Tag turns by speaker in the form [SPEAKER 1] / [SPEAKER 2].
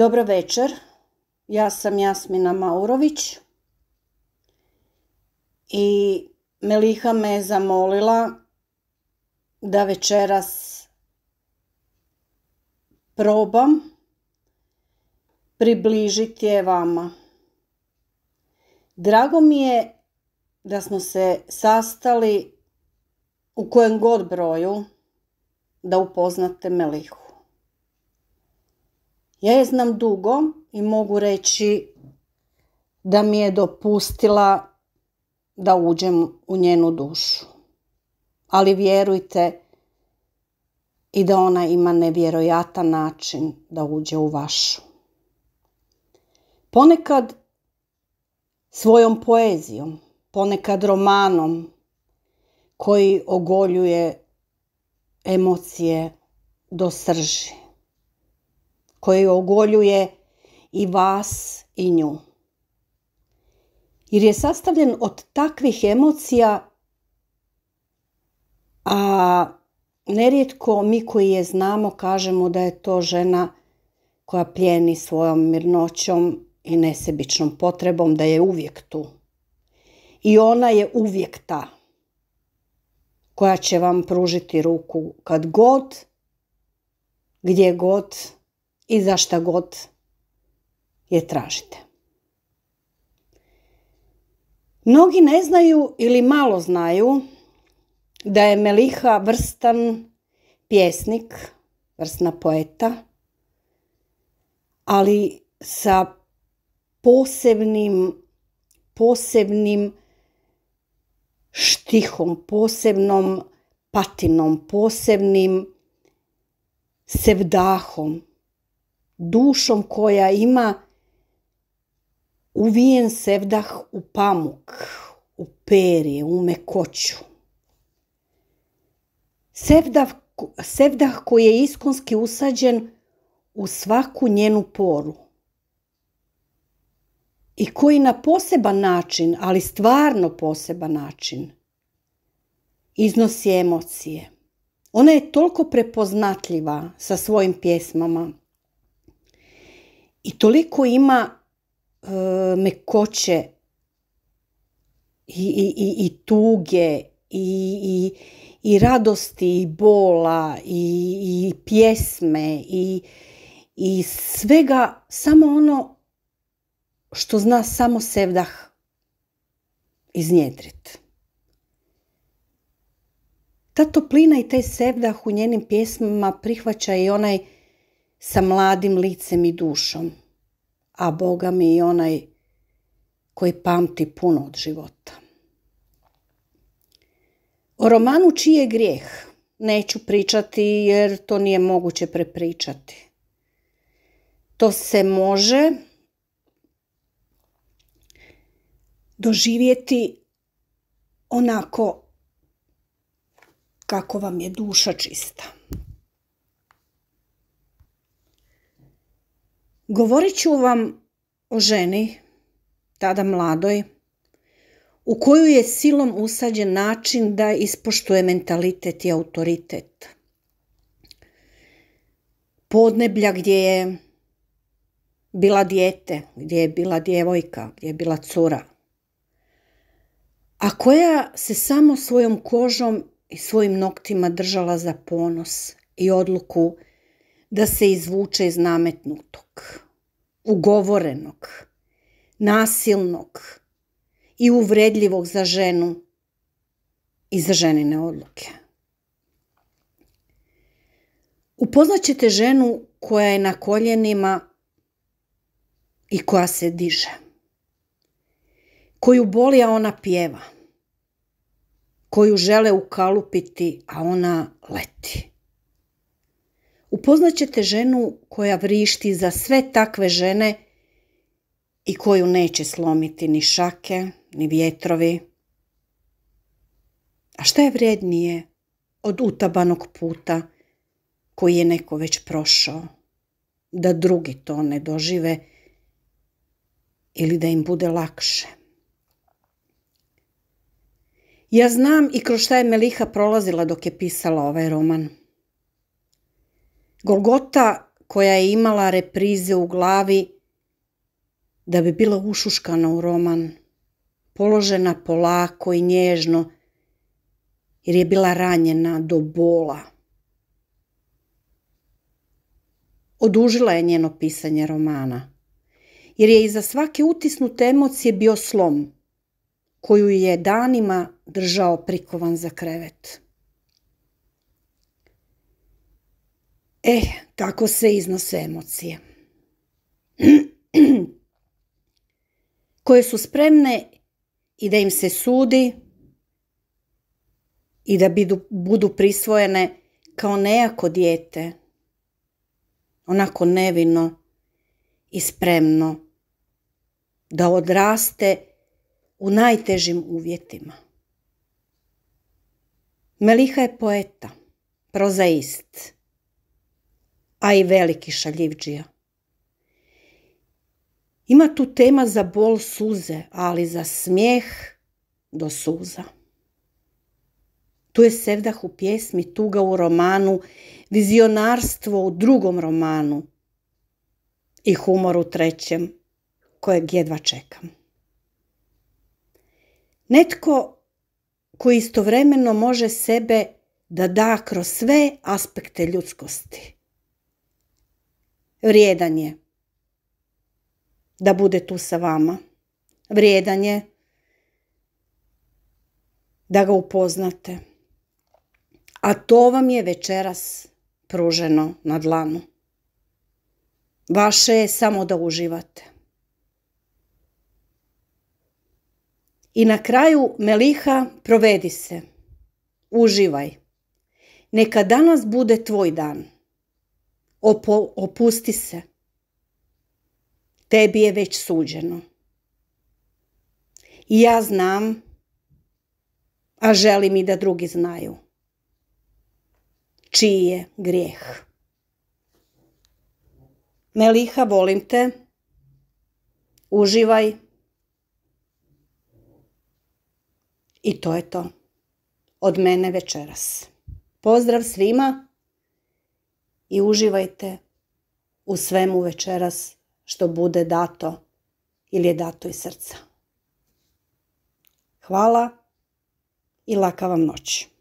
[SPEAKER 1] Dobro večer, ja sam Jasmina Maurović i Meliha me je zamolila da večeras probam približiti je vama. Drago mi je da smo se sastali u kojem god broju da upoznate Melihu. Ja je znam dugo i mogu reći da mi je dopustila da uđem u njenu dušu. Ali vjerujte i da ona ima nevjerojatan način da uđe u vašu. Ponekad svojom poezijom, ponekad romanom koji ogoljuje emocije do srži koje ogoljuje i vas i nju. Jer je sastavljen od takvih emocija, a nerijetko mi koji je znamo kažemo da je to žena koja pljeni svojom mirnoćom i nesebičnom potrebom da je uvijek tu. I ona je uvijek ta koja će vam pružiti ruku kad god, gdje god i za šta god je tražite. Mnogi ne znaju ili malo znaju da je Meliha vrstan pjesnik, vrstna poeta, ali sa posebnim, posebnim štihom, posebnom patinom, posebnim sevdahom, dušom koja ima uvijen sevdah u pamuk, u perje, u mekoću. Sevdah, sevdah koji je iskonski usađen u svaku njenu poru i koji na poseban način, ali stvarno poseban način, iznosi emocije. Ona je toliko prepoznatljiva sa svojim pjesmama – i toliko ima e, mekoće i, i, i, i tuge i, i radosti i bola i pjesme i svega samo ono što zna samo Sevdah iznjedrit. Ta toplina i taj Sevdah u njenim pjesmama prihvaća i onaj sa mladim licem i dušom, a Boga mi i onaj koji pamti puno od života. O romanu čiji je grijeh neću pričati jer to nije moguće prepričati. To se može doživjeti onako kako vam je duša čista. Govorit ću vam o ženi, tada mladoj, u koju je silom usađen način da ispoštuje mentalitet i autoritet. Podneblja gdje je bila dijete, gdje je bila djevojka, gdje je bila cura, a koja se samo svojom kožom i svojim noktima držala za ponos i odluku da se izvuče iz nametnutog, ugovorenog, nasilnog i uvredljivog za ženu i za ženine odluke. ćete ženu koja je na koljenima i koja se diže. Koju boli, a ona pjeva. Koju žele ukalupiti, a ona leti upoznat ćete ženu koja vrišti za sve takve žene i koju neće slomiti ni šake, ni vjetrovi. A šta je vrijednije od utabanog puta koji je neko već prošao, da drugi to ne dožive ili da im bude lakše? Ja znam i kroz šta je Meliha prolazila dok je pisala ovaj roman. Golgota koja je imala reprize u glavi da bi bila ušuškana u roman, položena polako i nježno, jer je bila ranjena do bola. Odužila je njeno pisanje romana, jer je iza svake utisnute emocije bio slom, koju je danima držao prikovan za krevet. E, tako se iznose emocije. koje su spremne i da im se sudi i da budu prisvojene kao nejako dijete, onako nevino i spremno da odraste u najtežim uvjetima. Meliha je poeta, prozaist, a i veliki šaljivđija. Ima tu tema za bol suze, ali za smijeh do suza. Tu je sevdah u pjesmi, tuga u romanu, vizionarstvo u drugom romanu i humor u trećem, kojeg jedva čekam. Netko koji istovremeno može sebe da da kroz sve aspekte ljudskosti. Vrijedan je da bude tu sa vama. Vrijedan je da ga upoznate. A to vam je večeras pruženo na dlanu. Vaše je samo da uživate. I na kraju Meliha provedi se. Uživaj. Neka danas bude tvoj dan opusti se. Tebi je već suđeno. I ja znam, a želim i da drugi znaju, čiji je grijeh. Meliha, volim te. Uživaj. I to je to. Od mene večeras. Pozdrav svima i uživajte u svemu večeras što bude dato ili je dato iz srca. Hvala i laka vam noć.